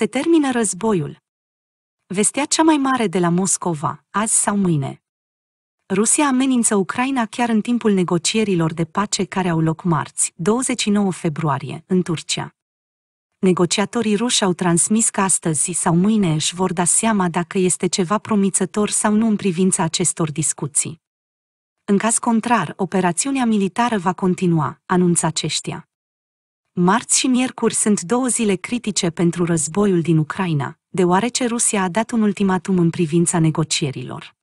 se termină războiul. Vestea cea mai mare de la Moscova, azi sau mâine. Rusia amenință Ucraina chiar în timpul negocierilor de pace care au loc marți, 29 februarie, în Turcia. Negociatorii ruși au transmis că astăzi sau mâine își vor da seama dacă este ceva promițător sau nu în privința acestor discuții. În caz contrar, operațiunea militară va continua, anunță aceștia. Marți și miercuri sunt două zile critice pentru războiul din Ucraina, deoarece Rusia a dat un ultimatum în privința negocierilor.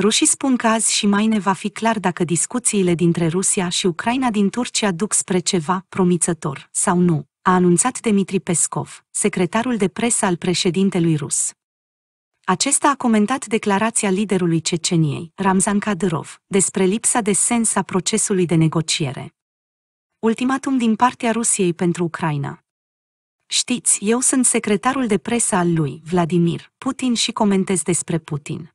Rușii spun că azi și mai ne va fi clar dacă discuțiile dintre Rusia și Ucraina din Turcia duc spre ceva promițător sau nu, a anunțat Dmitri Pescov, secretarul de presă al președintelui rus. Acesta a comentat declarația liderului Ceceniei, Ramzan Kadyrov, despre lipsa de sens a procesului de negociere ultimatum din partea Rusiei pentru Ucraina. Știți, eu sunt secretarul de presă al lui Vladimir Putin și comentez despre Putin.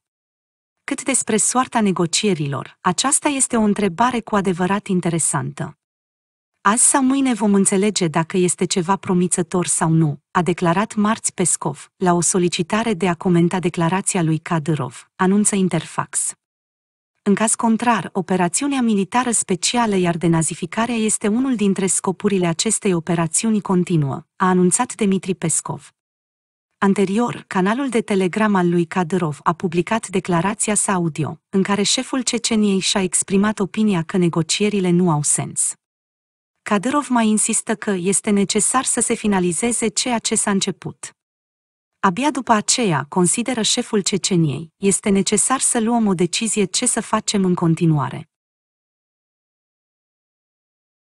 Cât despre soarta negocierilor, aceasta este o întrebare cu adevărat interesantă. Azi sau mâine vom înțelege dacă este ceva promițător sau nu, a declarat marți Pescov, la o solicitare de a comenta declarația lui Kadyrov, anunță Interfax. În caz contrar, operațiunea militară specială iar denazificarea este unul dintre scopurile acestei operațiuni continuă, a anunțat Dmitri Pescov. Anterior, canalul de telegram al lui Kadyrov a publicat declarația sa audio, în care șeful Ceceniei și-a exprimat opinia că negocierile nu au sens. Kadyrov mai insistă că este necesar să se finalizeze ceea ce s-a început. Abia după aceea, consideră șeful Ceceniei, este necesar să luăm o decizie ce să facem în continuare.